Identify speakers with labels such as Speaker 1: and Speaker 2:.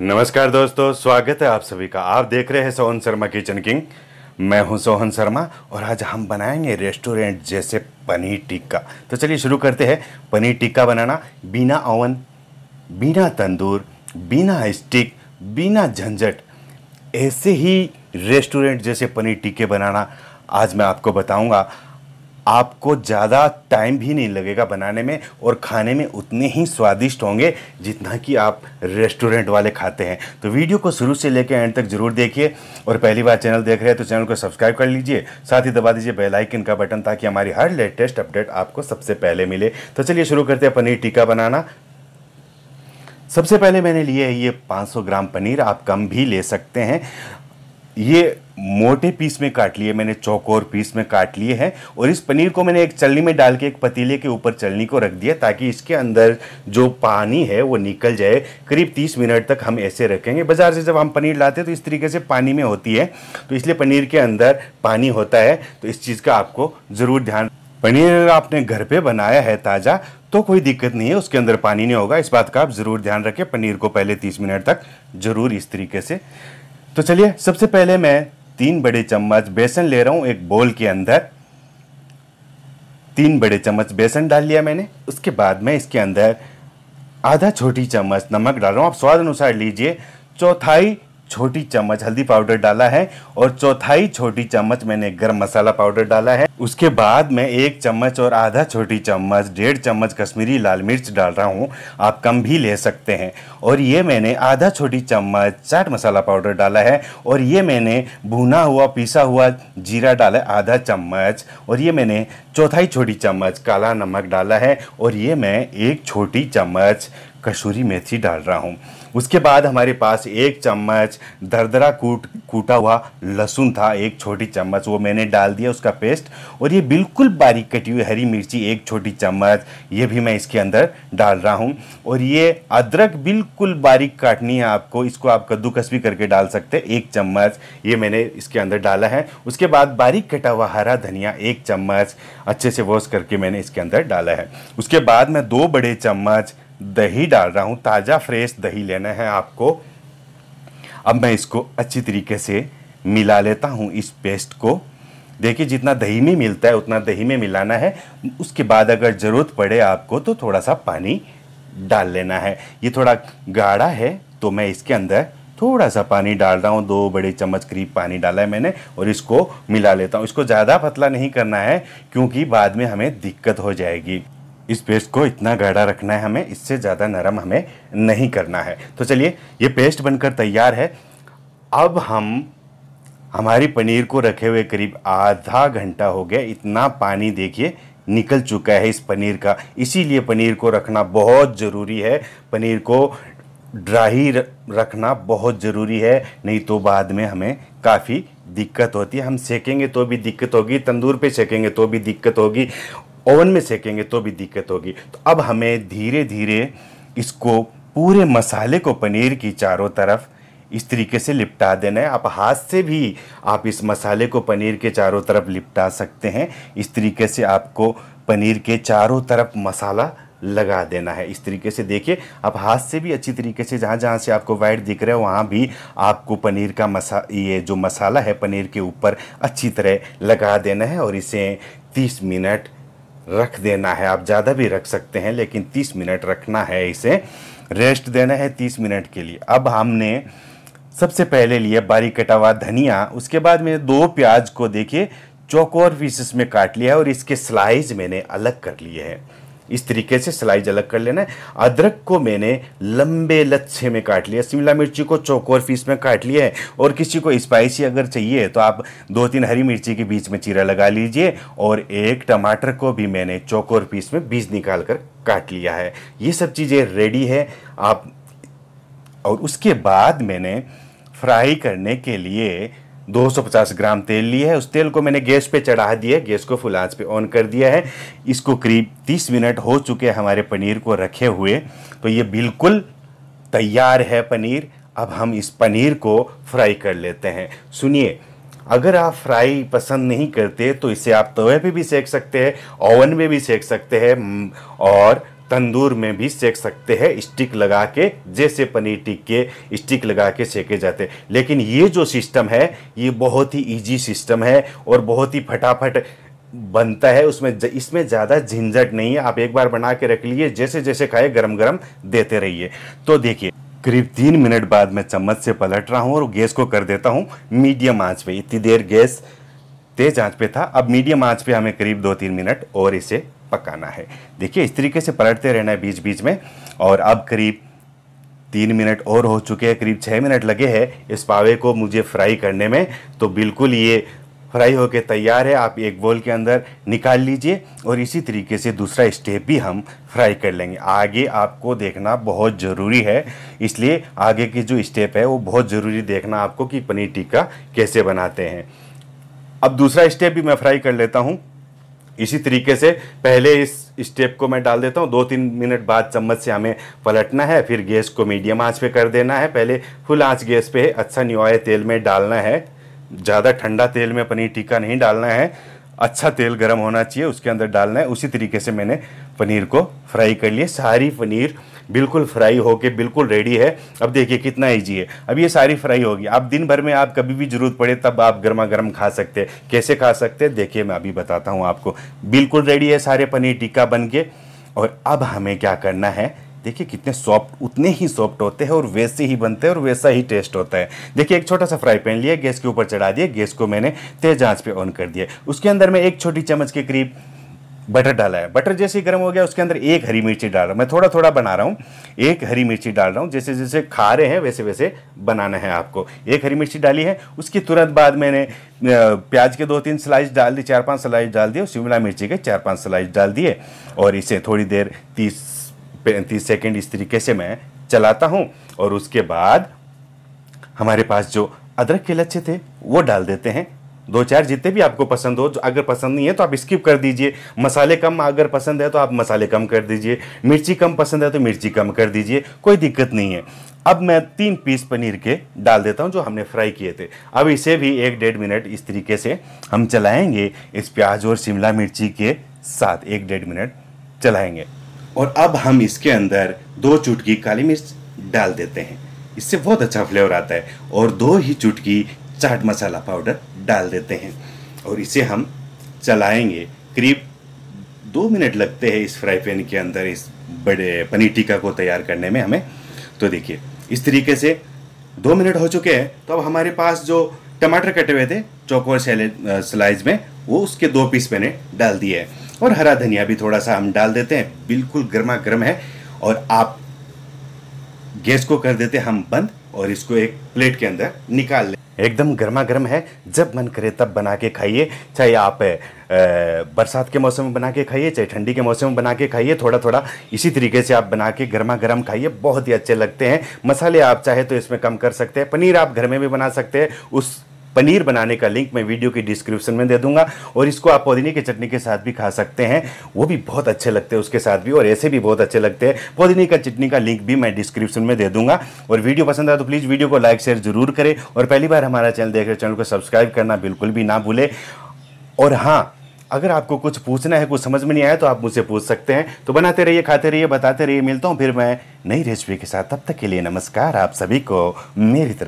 Speaker 1: नमस्कार दोस्तों स्वागत है आप सभी का आप देख रहे हैं सोहन शर्मा किचन किंग मैं हूं सोहन शर्मा और आज हम बनाएंगे रेस्टोरेंट जैसे पनीर टिक्का तो चलिए शुरू करते हैं पनीर टिक्का बनाना बिना ओवन बिना तंदूर बिना स्टिक बिना झंझट ऐसे ही रेस्टोरेंट जैसे पनीर टिक्के बनाना आज मैं आपको बताऊंगा आपको ज़्यादा टाइम भी नहीं लगेगा बनाने में और खाने में उतने ही स्वादिष्ट होंगे जितना कि आप रेस्टोरेंट वाले खाते हैं तो वीडियो को शुरू से लेकर एंड तक जरूर देखिए और पहली बार चैनल देख रहे हैं तो चैनल को सब्सक्राइब कर लीजिए साथ ही दबा दीजिए बेलाइकन का बटन ताकि हमारी हर लेटेस्ट अपडेट आपको सबसे पहले मिले तो चलिए शुरू करते हैं पनीर टिक्का बनाना सबसे पहले मैंने लिए है ये 500 ग्राम पनीर आप कम भी ले सकते हैं ये मोटे पीस में काट लिए मैंने चौकोर पीस में काट लिए हैं और इस पनीर को मैंने एक चलनी में डाल के एक पतीले के ऊपर चलनी को रख दिया ताकि इसके अंदर जो पानी है वो निकल जाए करीब 30 मिनट तक हम ऐसे रखेंगे बाज़ार से जब हम पनीर लाते हैं तो इस तरीके से पानी में होती है तो इसलिए पनीर के अंदर पानी होता है तो इस चीज़ का आपको ज़रूर ध्यान पनीर अगर आपने घर पर बनाया है ताज़ा तो कोई दिक्कत नहीं है उसके अंदर पानी नहीं होगा इस बात का आप ज़रूर ध्यान रखें पनीर को पहले तीस मिनट तक ज़रूर इस तरीके से तो चलिए सबसे पहले मैं तीन बड़े चम्मच बेसन ले रहा हूँ एक बोल के अंदर तीन बड़े चम्मच बेसन डाल लिया मैंने उसके बाद मैं इसके अंदर आधा छोटी चम्मच नमक डाल रहा हूँ आप स्वाद अनुसार लीजिए चौथाई छोटी चम्मच हल्दी पाउडर डाला है और चौथाई छोटी चम्मच मैंने गर्म मसाला पाउडर डाला है उसके बाद मैं एक चम्मच और आधा छोटी चम्मच डेढ़ चम्मच कश्मीरी लाल मिर्च डाल रहा हूँ आप कम भी ले सकते हैं और ये मैंने आधा छोटी चम्मच चाट मसाला पाउडर डाला है और ये मैंने भुना हुआ पिसा हुआ जीरा डाला है आधा चम्मच और ये मैंने चौथाई छोटी चम्मच काला नमक डाला है और ये मैं एक छोटी चम्मच कसूरी मेथी डाल रहा हूँ उसके बाद हमारे पास एक चम्मच दरदरा कूट कूटा हुआ लहसुन था एक छोटी चम्मच वो मैंने डाल दिया उसका पेस्ट और ये बिल्कुल बारीक कटी हुई हरी मिर्ची एक छोटी चम्मच ये भी मैं इसके अंदर डाल रहा हूँ और ये अदरक बिल्कुल बारीक काटनी है आपको इसको आप कद्दूकस भी करके डाल सकते हैं एक चम्मच ये मैंने इसके अंदर डाला है उसके बाद बारीक कटा हुआ हरा धनिया एक चम्मच अच्छे से वॉश करके मैंने इसके अंदर डाला है उसके बाद मैं दो बड़े चम्मच दही डाल रहा हूँ ताज़ा फ्रेश दही लेना है आपको अब मैं इसको अच्छी तरीके से मिला लेता हूँ इस पेस्ट को देखिए जितना दही में मिलता है उतना दही में मिलाना है उसके बाद अगर ज़रूरत पड़े आपको तो थोड़ा सा पानी डाल लेना है ये थोड़ा गाढ़ा है तो मैं इसके अंदर थोड़ा सा पानी डाल रहा हूँ दो बड़े चम्मच करीब पानी डाला है मैंने और इसको मिला लेता हूँ इसको ज़्यादा पतला नहीं करना है क्योंकि बाद में हमें दिक्कत हो जाएगी इस पेस्ट को इतना गाढ़ा रखना है हमें इससे ज़्यादा नरम हमें नहीं करना है तो चलिए ये पेस्ट बनकर तैयार है अब हम हमारी पनीर को रखे हुए करीब आधा घंटा हो गया इतना पानी देखिए निकल चुका है इस पनीर का इसीलिए पनीर को रखना बहुत ज़रूरी है पनीर को ड्राई रखना बहुत ज़रूरी है नहीं तो बाद में हमें काफ़ी दिक्कत होती है हम सेकेंगे तो भी दिक्कत होगी तंदूर पे सेकेंगे तो भी दिक्कत होगी ओवन में सेकेंगे तो भी दिक्कत होगी तो अब हमें धीरे धीरे इसको पूरे मसाले को पनीर की चारों तरफ इस तरीके से लिपटा देना है आप हाथ से भी आप इस मसाले को पनीर के चारों तरफ लिपटा सकते हैं इस तरीके से आपको पनीर के चारों तरफ मसाला लगा देना है इस तरीके से देखिए आप हाथ से भी अच्छी तरीके से जहाँ जहाँ से आपको वाइट दिख रहा है वहाँ भी आपको पनीर का मसा ये जो मसाला है पनीर के ऊपर अच्छी तरह लगा देना है और इसे 30 मिनट रख देना है आप ज़्यादा भी रख सकते हैं लेकिन 30 मिनट रखना है इसे रेस्ट देना है 30 मिनट के लिए अब हमने सबसे पहले लिया बारीक कटा हुआ धनिया उसके बाद मैंने दो प्याज को देखिए चौकोर पीसेस में काट लिया है और इसके स्लाइस मैंने अलग कर लिए हैं इस तरीके से स्लाइज अलग कर लेना है अदरक को मैंने लंबे लच्छे में काट लिया शिमला मिर्ची को चौकोर पीस में काट लिया है और किसी को स्पाइसी अगर चाहिए तो आप दो तीन हरी मिर्ची के बीच में चीरा लगा लीजिए और एक टमाटर को भी मैंने चौकोर पीस में बीज निकाल कर काट लिया है ये सब चीज़ें रेडी है आप और उसके बाद मैंने फ्राई करने के लिए 250 ग्राम तेल लिए है उस तेल को मैंने गैस पे चढ़ा दिया है गैस को फुल आंच पे ऑन कर दिया है इसको करीब 30 मिनट हो चुके हैं हमारे पनीर को रखे हुए तो ये बिल्कुल तैयार है पनीर अब हम इस पनीर को फ्राई कर लेते हैं सुनिए अगर आप फ्राई पसंद नहीं करते तो इसे आप तवे पे भी सेक सकते हैं ओवन में भी सेक सकते हैं और तंदूर में भी सेक सकते हैं स्टिक लगा के जैसे पनीर टिक्के स्टिक लगा के सेके जाते हैं लेकिन ये जो सिस्टम है ये बहुत ही इजी सिस्टम है और बहुत ही फटाफट बनता है उसमें ज, इसमें ज़्यादा झंझट नहीं है आप एक बार बना के रख लीजिए जैसे जैसे खाए गरम गरम देते रहिए तो देखिए करीब तीन मिनट बाद मैं चम्मच से पलट रहा हूँ और गैस को कर देता हूँ मीडियम आँच पर इतनी देर गैस तेज आँच पे था अब मीडियम आँच पे हमें करीब दो तीन मिनट और इसे पकाना है देखिए इस तरीके से पलटते रहना है बीच बीच में और अब करीब तीन मिनट और हो चुके हैं करीब छः मिनट लगे हैं इस पावे को मुझे फ्राई करने में तो बिल्कुल ये फ्राई होकर तैयार है आप एक बोल के अंदर निकाल लीजिए और इसी तरीके से दूसरा स्टेप भी हम फ्राई कर लेंगे आगे आपको देखना बहुत ज़रूरी है इसलिए आगे की जो स्टेप है वो बहुत ज़रूरी देखना आपको कि पनीर टिक्का कैसे बनाते हैं अब दूसरा स्टेप भी मैं फ्राई कर लेता हूँ इसी तरीके से पहले इस स्टेप को मैं डाल देता हूँ दो तीन मिनट बाद चम्मच से हमें पलटना है फिर गैस को मीडियम आंच पे कर देना है पहले फुल आंच गैस पे अच्छा निवाया तेल में डालना है ज़्यादा ठंडा तेल में पनीर टिक्का नहीं डालना है अच्छा तेल गर्म होना चाहिए उसके अंदर डालना है उसी तरीके से मैंने पनीर को फ्राई कर लिए सारी पनीर बिल्कुल फ्राई होके बिल्कुल रेडी है अब देखिए कितना ईजी है अब ये सारी फ्राई होगी आप दिन भर में आप कभी भी ज़रूरत पड़े तब आप गर्मा गर्म खा सकते हैं कैसे खा सकते हैं देखिए मैं अभी बताता हूँ आपको बिल्कुल रेडी है सारे पनीर टिक्का बन के और अब हमें क्या करना है देखिए कितने सॉफ्ट उतने ही सॉफ्ट होते हैं और वैसे ही बनते हैं और वैसा ही टेस्ट होता है देखिए एक छोटा सा फ्राई पैन लिया गैस के ऊपर चढ़ा दिया गैस को मैंने तेज आंच पे ऑन कर दिया उसके अंदर मैं एक छोटी चम्मच के करीब बटर डाला है बटर जैसे ही गर्म हो गया उसके अंदर एक हरी मिर्ची डाल रहा हूँ मैं थोड़ा थोड़ा बना रहा हूँ एक हरी मिर्ची डाल रहा हूँ जैसे जैसे खा रहे हैं वैसे वैसे बनाना है आपको एक हरी मिर्ची डाली है उसके तुरंत बाद मैंने प्याज के दो तीन स्लाइस डाल दिए चार पाँच स्लाइस डाल दिए शिमला मिर्ची के चार पाँच स्लाइस डाल दिए और इसे थोड़ी देर तीस पैंतीस सेकेंड इस तरीके से मैं चलाता हूँ और उसके बाद हमारे पास जो अदरक के लच्छे थे वो डाल देते हैं दो चार जितने भी आपको पसंद हो जो अगर पसंद नहीं है तो आप स्किप कर दीजिए मसाले कम अगर पसंद है तो आप मसाले कम कर दीजिए मिर्ची कम पसंद है तो मिर्ची कम कर दीजिए कोई दिक्कत नहीं है अब मैं तीन पीस पनीर के डाल देता हूँ जो हमने फ्राई किए थे अब इसे भी एक डेढ़ मिनट इस तरीके से हम चलाएँगे इस प्याज और शिमला मिर्ची के साथ एक डेढ़ मिनट चलाएँगे और अब हम इसके अंदर दो चुटकी काली मिर्च डाल देते हैं इससे बहुत अच्छा फ्लेवर आता है और दो ही चुटकी चाट मसाला पाउडर डाल देते हैं और इसे हम चलाएंगे करीब दो मिनट लगते हैं इस फ्राई पैन के अंदर इस बड़े पनीर टिक्का को तैयार करने में हमें तो देखिए इस तरीके से दो मिनट हो चुके हैं तो अब हमारे पास जो टमाटर कटे हुए थे चौकोर स्लाइज में वो उसके दो पीस मैंने डाल दिए हैं और हरा धनिया भी थोड़ा सा हम डाल देते हैं बिल्कुल गर्मा गर्म है और आप गैस को कर देते हम बंद और इसको एक प्लेट के अंदर निकाल लें एकदम गर्मा गर्म है जब मन करे तब बना के खाइए चाहे आप बरसात के मौसम में बना के खाइए चाहे ठंडी के मौसम में बना के खाइए थोड़ा थोड़ा इसी तरीके से आप बना के गर्मा गर्म खाइए बहुत ही अच्छे लगते हैं मसाले आप चाहे तो इसमें कम कर सकते हैं पनीर आप घर में भी बना सकते हैं उस पनीर बनाने का लिंक मैं वीडियो के डिस्क्रिप्शन में दे दूंगा और इसको आप पुदीने की चटनी के साथ भी खा सकते हैं वो भी बहुत अच्छे लगते हैं उसके साथ भी और ऐसे भी बहुत अच्छे लगते हैं पुदीने का चटनी का लिंक भी मैं डिस्क्रिप्शन में दे दूंगा और वीडियो पसंद आया तो प्लीज़ वीडियो को लाइक शेयर जरूर करें और पहली बार हमारा चैनल देख रहे चैनल को सब्सक्राइब करना बिल्कुल भी ना भूलें और हाँ अगर आपको कुछ पूछना है कुछ समझ में नहीं आया तो आप मुझसे पूछ सकते हैं तो बनाते रहिए खाते रहिए बताते रहिए मिलता हूँ फिर मैं नई रेसिपी के साथ तब तक के लिए नमस्कार आप सभी को मेरी तरफ